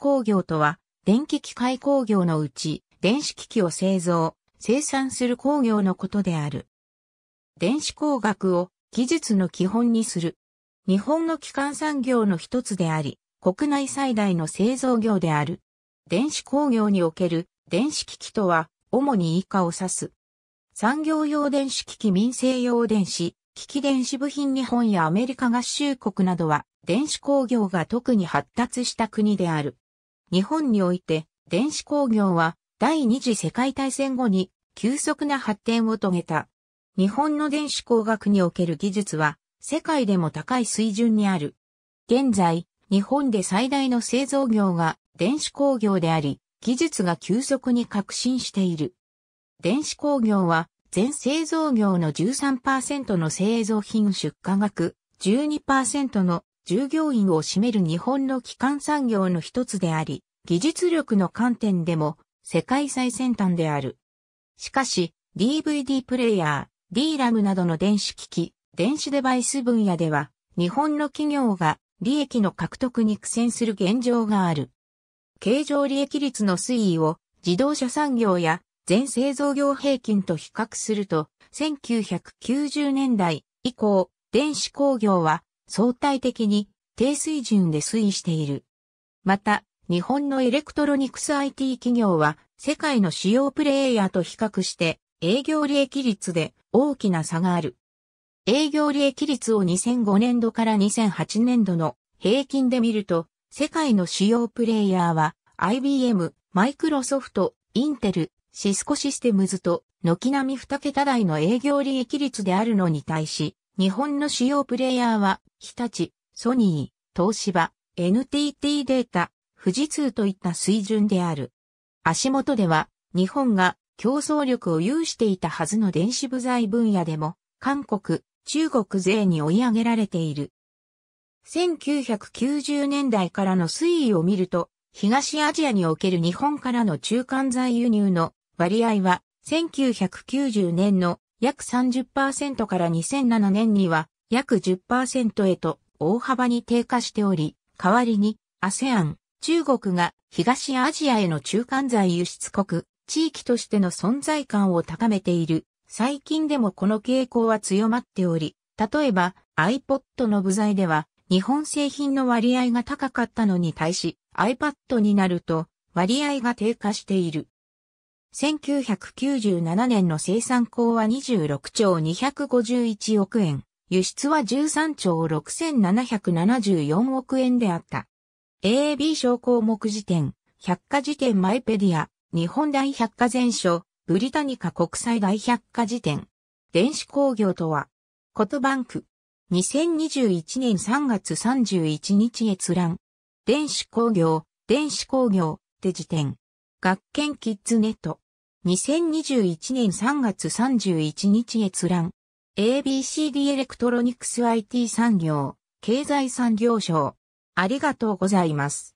工業とは、電気機械工業のうち、電子機器を製造、生産する工業のことである。電子工学を技術の基本にする。日本の基幹産業の一つであり、国内最大の製造業である。電子工業における電子機器とは、主に以下を指す。産業用電子機器民生用電子、機器電子部品日本やアメリカ合衆国などは、電子工業が特に発達した国である。日本において電子工業は第二次世界大戦後に急速な発展を遂げた。日本の電子工学における技術は世界でも高い水準にある。現在、日本で最大の製造業が電子工業であり、技術が急速に革新している。電子工業は全製造業の13%の製造品出荷額、12%の従業員を占める日本の基幹産業の一つであり、技術力の観点でも世界最先端である。しかし、DVD プレイヤー、DRAM などの電子機器、電子デバイス分野では、日本の企業が利益の獲得に苦戦する現状がある。経常利益率の推移を自動車産業や全製造業平均と比較すると、1990年代以降、電子工業は相対的に低水準で推移している。また、日本のエレクトロニクス IT 企業は世界の主要プレイヤーと比較して営業利益率で大きな差がある。営業利益率を2005年度から2008年度の平均で見ると、世界の主要プレイヤーは IBM、マイクロソフト、インテル、シスコシステムズと軒並み2桁台の営業利益率であるのに対し、日本の主要プレイヤーは日立、ソニー、東芝、NTT データ、富士通といった水準である。足元では、日本が競争力を有していたはずの電子部材分野でも、韓国、中国勢に追い上げられている。1990年代からの推移を見ると、東アジアにおける日本からの中間材輸入の割合は1990年の約30%から2007年には約10%へと大幅に低下しており、代わりに ASEAN、中国が東アジアへの中間材輸出国、地域としての存在感を高めている。最近でもこの傾向は強まっており、例えば iPod の部材では日本製品の割合が高かったのに対し iPad になると割合が低下している。1997年の生産高は26兆251億円。輸出は13兆6774億円であった。AB a 小項目辞典、百科辞典マイペディア、日本大百科全書、ブリタニカ国際大百科辞典。電子工業とは、コトバンク。2021年3月31日閲覧。電子工業、電子工業、って辞典。学研キッズネット。2021年3月31日閲覧。ABCD エレクトロニクス IT 産業、経済産業省。ありがとうございます。